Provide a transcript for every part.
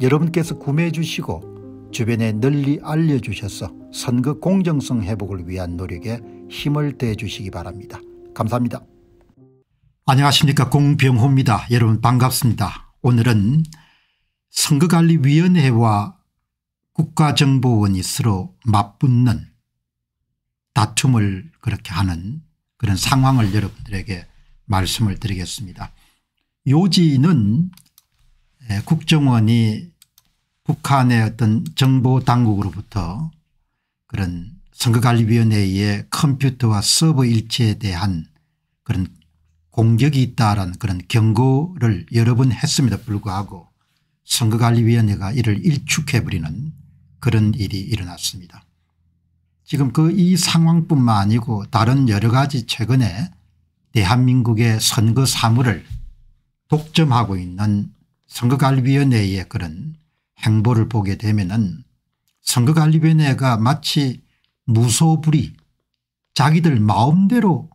여러분께서 구매해 주시고 주변에 널리 알려주셔서 선거 공정성 회복을 위한 노력에 힘을 대해 주시기 바랍니다. 감사합니다. 안녕하십니까 공병호입니다. 여러분 반갑습니다. 오늘은 선거관리위원회와 국가정보원이 서로 맞붙는 다툼을 그렇게 하는 그런 상황을 여러분들에게 말씀을 드리겠습니다. 요지는 예, 국정원이 북한의 어떤 정보 당국으로부터 그런 선거관리위원회의 컴퓨터와 서버 일체에 대한 그런 공격이 있다라는 그런 경고를 여러 번 했음에도 불구하고 선거관리위원회가 이를 일축해버리는 그런 일이 일어났습니다. 지금 그 이 상황뿐만 아니고 다른 여러 가지 최근에 대한민국의 선거 사물을 독점하고 있는 선거관리위원회의 그런 행보를 보게 되면은 선거관리위원회가 마치 무소불위 자기들 마음대로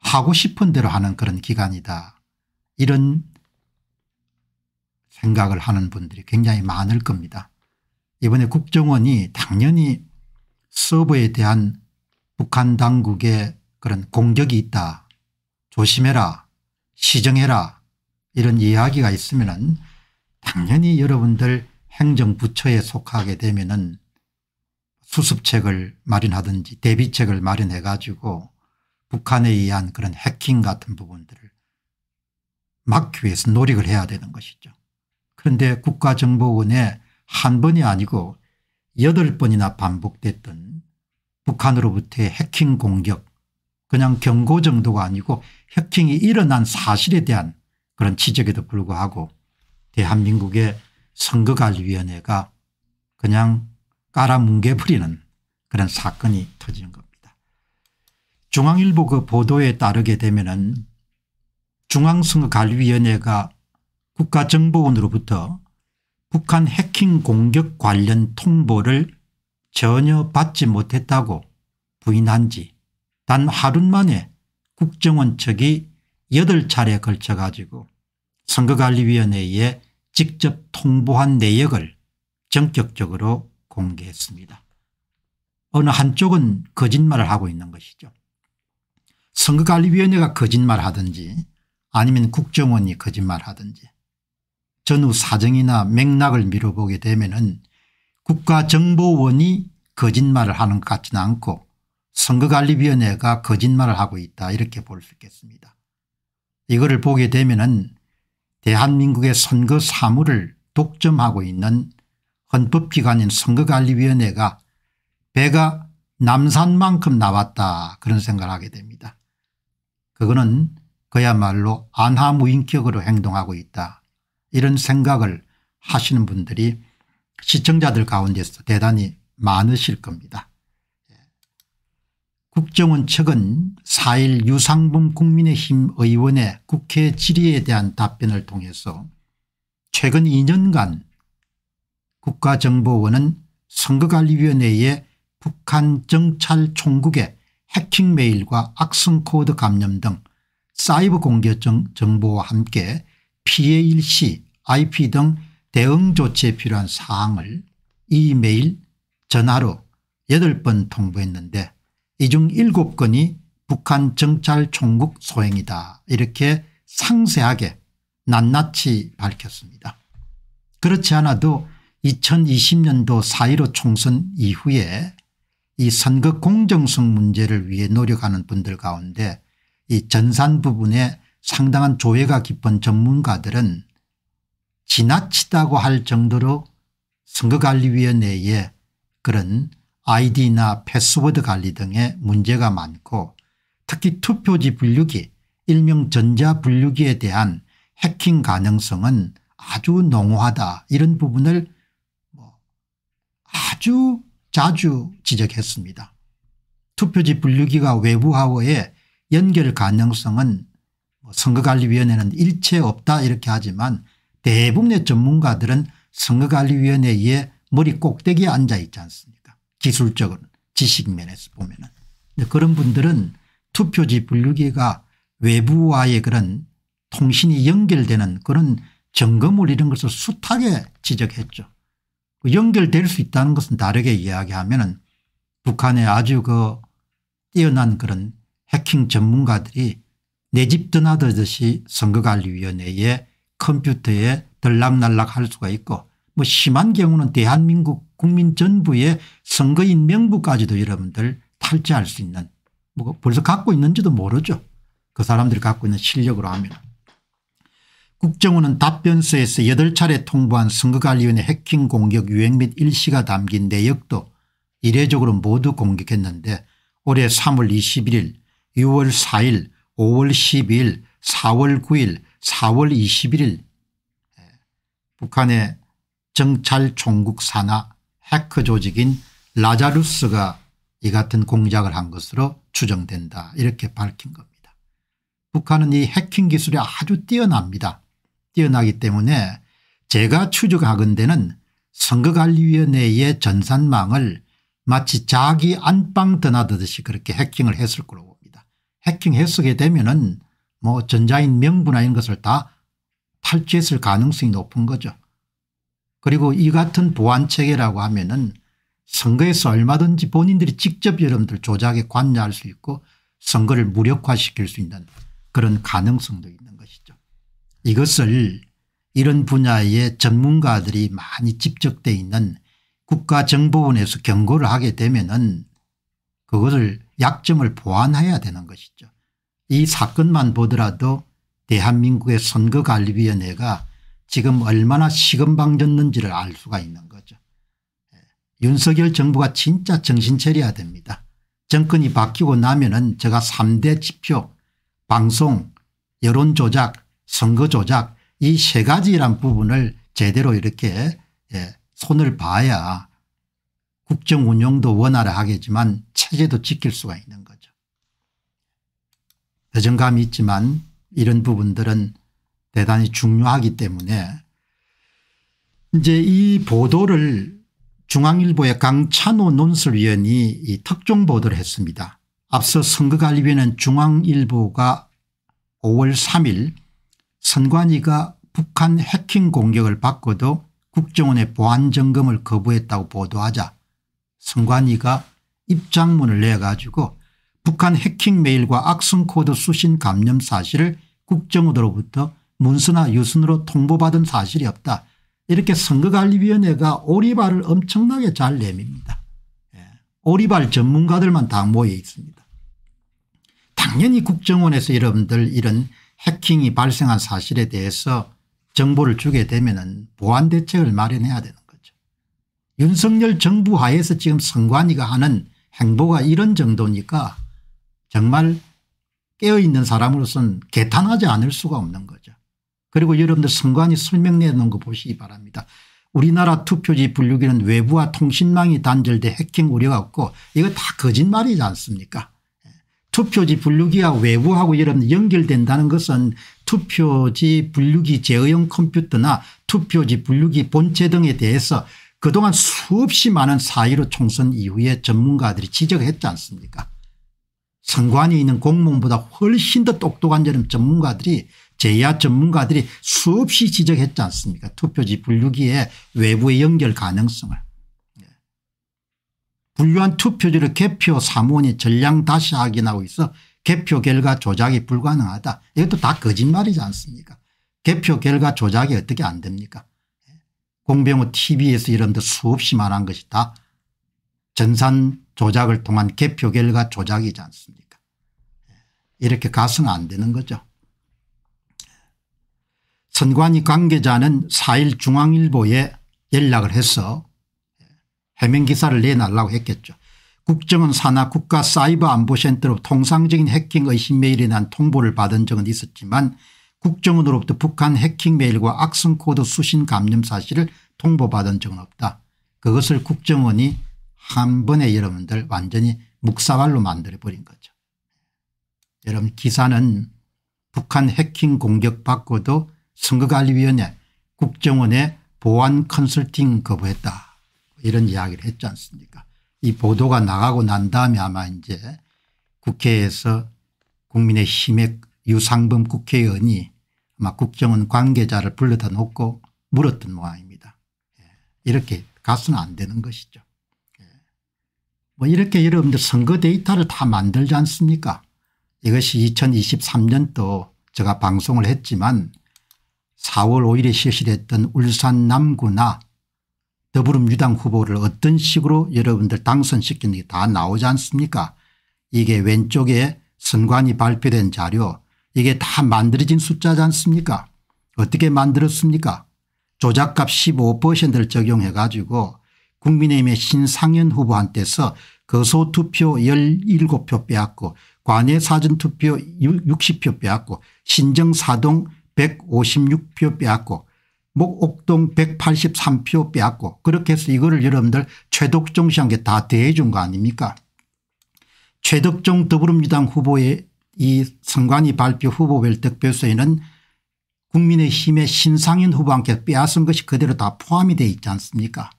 하고 싶은 대로 하는 그런 기관이다 이런 생각을 하는 분들이 굉장히 많을 겁니다. 이번에 국정원이 당연히 서버에 대한 북한 당국의 그런 공격이 있다. 조심해라. 시정해라. 이런 이야기가 있으면 당연히 여러분들 행정부처에 속하게 되면 수습책을 마련하든지 대비책을 마련해 가지고 북한에 의한 그런 해킹 같은 부분들을 막기 위해서 노력을 해야 되는 것이죠. 그런데 국가정보원에 한 번이 아니고 여덟 번이나 반복됐던 북한으로부터의 해킹 공격 그냥 경고 정도가 아니고 해킹이 일어난 사실에 대한 그런 지적에도 불구하고 대한민국의 선거관리위원회가 그냥 깔아뭉개버리는 그런 사건이 터지는 겁니다. 중앙일보 그 보도에 따르게 되면은 중앙선거관리위원회가 국가정보원으로부터 북한 해킹 공격 관련 통보를 전혀 받지 못했다고 부인한 지 단 하루 만에 국정원 측이 8차례에 걸쳐 가지고 선거관리위원회에 직접 통보한 내역을 전격적으로 공개했습니다. 어느 한쪽은 거짓말을 하고 있는 것이죠. 선거관리위원회가 거짓말하든지 을 아니면 국정원이 거짓말하든지 을 전후 사정이나 맥락을 미뤄보게 되면 국가정보원이 거짓말을 하는 것 같지는 않고 선거관리위원회가 거짓말을 하고 있다 이렇게 볼 수 있겠습니다. 이거를 보게 되면 은 대한민국의 선거 사무를 독점하고 있는 헌법기관인 선거관리위원회가 배가 남산만큼 나왔다 그런 생각을 하게 됩니다. 그거는 그야말로 안하무인격으로 행동하고 있다 이런 생각을 하시는 분들이 시청자들 가운데서 대단히 많으실 겁니다. 국정원 측은 4일 유상범 국민의힘 의원의 국회 질의에 대한 답변을 통해서 최근 2년간 국가정보원은 선거관리위원회의 북한 정찰총국의 해킹 메일과 악성코드 감염 등 사이버 공격 정보와 함께 p a 일 c IP 등 대응 조치에 필요한 사항을 이메일 전화로 8번 통보했는데 이중 7건이 북한 정찰총국 소행이다 이렇게 상세하게 낱낱이 밝혔습니다. 그렇지 않아도 2020년도 4.15 총선 이후에 이 선거 공정성 문제를 위해 노력하는 분들 가운데 이 전산 부분에 상당한 조회가 깊은 전문가들은 지나치다고 할 정도로 선거관리위원회에 그런 아이디나 패스워드 관리 등의 문제가 많고 특히 투표지 분류기 일명 전자분류기에 대한 해킹 가능성은 아주 농후하다 이런 부분을 뭐 아주 자주 지적했습니다. 투표지 분류기가 외부 하고의 연결 가능성은 뭐 선거관리위원회는 일체 없다 이렇게 하지만 대부분의 전문가들은 선거관리위원회의 머리 꼭대기에 앉아 있지 않습니까 기술적으 지식 면에서 보면 은 그런 분들은 투표지 분류기가 외부와의 그런 통신이 연결되는 그런 점검을 이런 것을 숱하게 지적했죠. 그 연결될 수 있다는 것은 다르게 이야기하면 은 북한의 아주 그 뛰어난 그런 해킹 전문가들이 내집드나듯이 선거관리위원회에 컴퓨터에 들락날락 할 수가 있고 뭐 심한 경우는 대한민국 국민 전부의 선거인 명부까지도 여러분들 탈제할 수 있는 뭐 벌써 갖고 있는지도 모르죠. 그 사람들이 갖고 있는 실력으로 하면. 국정원은 답변서에서 8차례 통보한 선거관리위원회 해킹 공격 유행 및 일시가 담긴 내역도 이례적으로 모두 공격했는데 올해 3월 21일 6월 4일 5월 12일 4월 9일 4월 21일 북한의 정찰총국 산하 테크 조직인 라자루스가 이 같은 공작을 한 것으로 추정된다 이렇게 밝힌 겁니다. 북한은 이 해킹 기술이 아주 뛰어납니다. 뛰어나기 때문에 제가 추적하건대는 선거관리위원회의 전산망을 마치 자기 안방 드나드듯이 그렇게 해킹을 했을 거로 봅니다. 해킹했었게 되면은 뭐 전자인 명분화인 것을 다 탈취했을 가능성이 높은 거죠. 그리고 이 같은 보안체계라고 하면 은 선거에서 얼마든지 본인들이 직접 여러분들 조작에 관여할 수 있고 선거를 무력화시킬 수 있는 그런 가능성도 있는 것이죠. 이것을 이런 분야의 전문가들이 많이 집적돼 있는 국가정보원에서 경고를 하게 되면 은 그것을 약점을 보완해야 되는 것이죠. 이 사건만 보더라도 대한민국의 선거관리위원회가 지금 얼마나 시금방졌는지를 알 수가 있는 거죠. 예. 윤석열 정부가 진짜 정신 차려야 됩니다. 정권이 바뀌고 나면 은 제가 3대 지표 방송 여론조작 선거조작 이 세 가지란 부분을 제대로 이렇게 예, 손을 봐야 국정운영도 원활하 하겠지만 체제도 지킬 수가 있는 거죠. 배정감이 있지만 이런 부분들은 대단히 중요하기 때문에 이제 이 보도를 중앙일보의 강찬호 논설위원이 이 특종 보도를 했습니다. 앞서 선거관리위원회는 중앙일보가 5월 3일 선관위가 북한 해킹 공격을 받고도 국정원의 보안점검을 거부했다고 보도하자 선관위가 입장문을 내가지고 북한 해킹 메일과 악성코드 수신 감염 사실을 국정원으로부터 문서나 유순으로 통보받은 사실이 없다. 이렇게 선거관리위원회가 오리발을 엄청나게 잘 내밉니다. 예, 오리발 전문가들만 다 모여 있습니다. 당연히 국정원에서 여러분들 이런 해킹이 발생한 사실에 대해서 정보를 주게 되면 보안 대책을 마련해야 되는 거죠. 윤석열 정부 하에서 지금 선관위가 하는 행보가 이런 정도니까 정말 깨어있는 사람으로서는 개탄하지 않을 수가 없는 거죠. 그리고 여러분들 선관위 설명내놓은거 보시기 바랍니다. 우리나라 투표지 분류기는 외부와 통신망이 단절돼 해킹 우려가 없고 이거 다 거짓말이지 않습니까 예. 투표지 분류기와 외부하고 여러분 연결된다는 것은 투표지 분류기 제어용 컴퓨터나 투표지 분류기 본체 등에 대해서 그동안 수없이 많은 사1로 총선 이후에 전문가들이 지적했지 않습니까 선관위 있는 공무원보다 훨씬 더 똑똑한 여름 전문가들이 제야 전문가들이 수없이 지적했지 않습니까 투표지 분류기의 외부의 연결 가능성을. 예. 분류한 투표지를 개표 사무원이 전량 다시 확인하고 있어 개표 결과 조작이 불가능하다. 이것도 다 거짓말이지 않습니까 개표 결과 조작이 어떻게 안 됩니까 예. 공병호 tv에서 이런 데 수없이 말한 것이 다 전산 조작을 통한 개표 결과 조작이지 않습니까 예. 이렇게 가서는 안 되는 거죠. 선관위 관계자는 4일 중앙일보에 연락을 해서 해명 기사를 내놔달라고 했겠죠. 국정원 산하 국가 사이버안보센터로 통상적인 해킹 의심 메일에 대한 통보를 받은 적은 있었지만 국정원으로부터 북한 해킹 메일과 악성코드 수신 감염 사실을 통보받은 적은 없다. 그것을 국정원이 한 번에 여러분들 완전히 묵사발로 만들어버린 거죠. 여러분 기사는 북한 해킹 공격 받고도 선거관리위원회 국정원의 보안 컨설팅 거부했다 이런 이야기를 했지 않습니까 이 보도가 나가고 난 다음에 아마 이제 국회에서 국민의힘의 유상범 국회의원이 아마 국정원 관계자를 불러다 놓고 물었던 모양입니다. 예, 이렇게 가서는 안 되는 것이죠. 예. 뭐 이렇게 여러분들 선거 데이터를 다 만들지 않습니까 이것이 2023년도 제가 방송을 했지만 4월 5일에 실시됐던 울산 남구나 더불어민주당 후보를 어떤 식으로 여러분들 당선시키는 게 다 나오지 않습니까 이게 왼쪽에 선관위 발표된 자료 이게 다 만들어진 숫자지 않습니까 어떻게 만들었습니까 조작값 15%를 적용해 가지고 국민의힘의 신상현 후보한테서 거소투표 17표 빼앗고 관외 사전투표 60표 빼앗고 신정사동 156표 빼앗고 목옥동 183표 빼앗고 그렇게 해서 이거를 여러분들 최덕종 씨한 게다 대해준 거 아닙니까 최덕종 더불어민주당 후보의 이 선관위 발표 후보별 득표수에는 국민의힘의 신상현 후보한테 빼앗은 것이 그대로 다 포함이 돼 있지 않습니까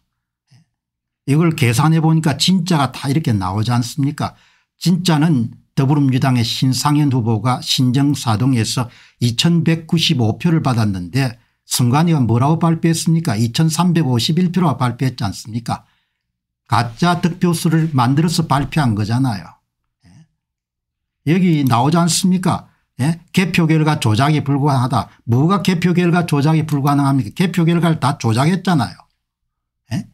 이걸 계산해 보니까 진짜가 다 이렇게 나오지 않습니까 진짜는 더불어민주당의 신상현 후보가 신정사동에서 2195표를 받았는데 선관위가 뭐라고 발표했습니까 2351표라고 발표했지 않습니까 가짜 득표수를 만들어서 발표한 거잖아요. 예. 여기 나오지 않습니까 예? 개표 결과 조작이 불가능하다. 뭐가 개표 결과 조작이 불가능합니까 개표 결과를 다 조작했잖아요. 예?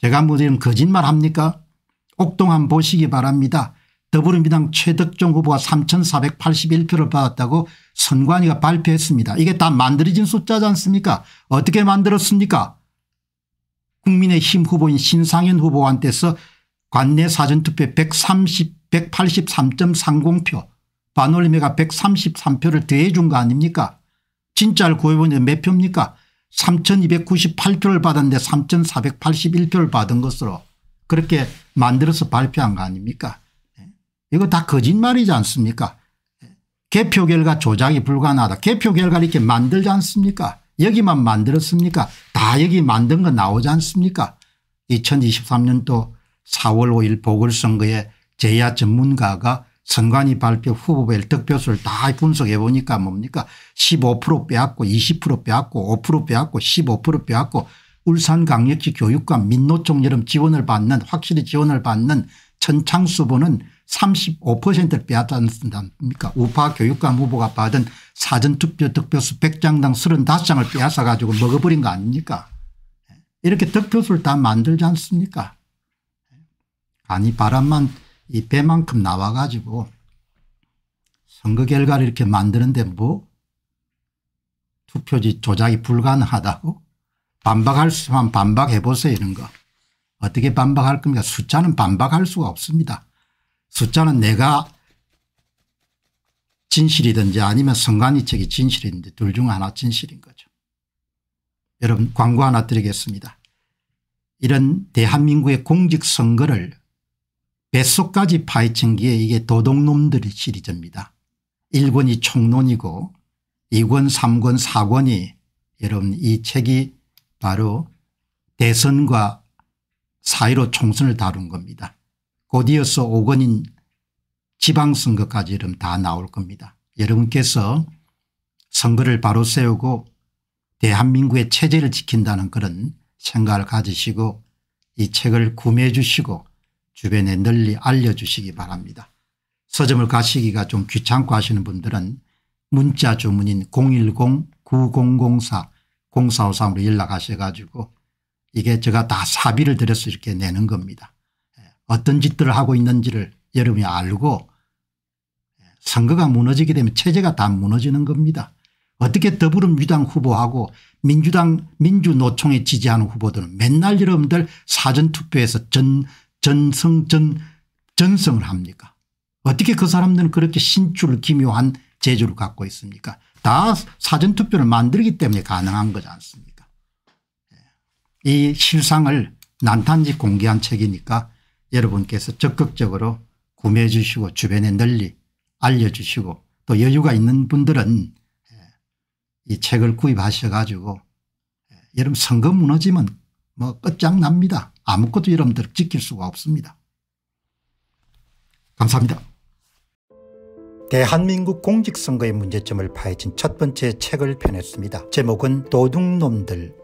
제가 무슨 뭐 거짓말합니까 옥동한 보시기 바랍니다. 더불어민주당 최덕종 후보가 3481표를 받았다고 선관위가 발표했습니다. 이게 다 만들어진 숫자지 않습니까 어떻게 만들었습니까 국민의힘 후보인 신상현 후보한테서 관내 사전투표 130, 183.30표 반올림회가 133표를 대해준거 아닙니까 진짜를 구해보니 몇 표입니까 3298표를 받았는데 3481표를 받은 것으로 그렇게 만들어서 발표한 거 아닙니까 이거 다 거짓말이지 않습니까 개표 결과 조작이 불가능하다. 개표 결과 이렇게 만들지 않습니까 여기만 만들었습니까 다 여기 만든 거 나오지 않습니까 2023년도 4월 5일 보궐선거에 제야 전문가가 선관위 발표 후보별 득표수를 다 분석해 보니까 뭡니까 15% 빼앗고 20% 빼앗고 5% 빼앗고 15% 빼앗고 울산강력시 교육감 민노총 여름 지원을 받는 확실히 지원을 받는 천창수보는 35%를 빼앗았지 않습니까 우파 교육감 후보가 받은 사전투표 득표수 100장당 35장을 빼앗아 가지고 먹어버린 거 아닙니까 이렇게 득표수를 다 만들지 않습니까 아니 바람만 이 배만큼 나와 가지고 선거 결과를 이렇게 만드는데 뭐 투표지 조작이 불가능하다고 반박할 수만 반박해 보세요 이런 거 어떻게 반박할 겁니까 숫자는 반박할 수가 없습니다 숫자는 내가 진실이든지 아니면 성관이 책이 진실인데 둘중 하나 진실인 거죠. 여러분 광고 하나 드리겠습니다. 이런 대한민국의 공직선거를 뱃속까지 파헤친 게 이게 도둑놈들 시리즈입니다. 1권이 총론이고 2권 3권 4권이 여러분 이 책이 바로 대선과 사이로 총선을 다룬 겁니다. 곧 이어서 오건인 지방선거까지 이다 나올 겁니다. 여러분께서 선거를 바로 세우고 대한민국의 체제를 지킨다는 그런 생각을 가지시고 이 책을 구매해 주시고 주변에 널리 알려주시기 바랍니다. 서점을 가시기가 좀 귀찮고 하시는 분들은 문자 주문인 010-9004-0453으로 연락하셔 가지고 이게 제가 다 사비를 들여서 이렇게 내는 겁니다. 어떤 짓들을 하고 있는지를 여러분이 알고 선거가 무너지게 되면 체제가 다 무너지는 겁니다. 어떻게 더불어민주당 후보하고 민주당 민주노총에 지지하는 후보들은 맨날 여러분들 사전투표에서 전 전성 전 전성을 합니까 어떻게 그 사람들은 그렇게 신출 기묘한 재주를 갖고 있습니까 다 사전투표를 만들기 때문에 가능한 거지 않습니까 예. 이 실상을 난탄지 공개한 책이니까 여러분께서 적극적으로 구매해 주시고 주변에 널리 알려주시고 또 여유가 있는 분들은 예, 이 책을 구입하셔 가지고 예, 여러분 선거 무너지면 뭐 끝장납니다. 아무것도 여러분들 지킬 수가 없습니다. 감사합니다. 대한민국 공직선거의 문제점을 파헤친 첫 번째 책을 펴냈습니다. 제목은 도둑놈들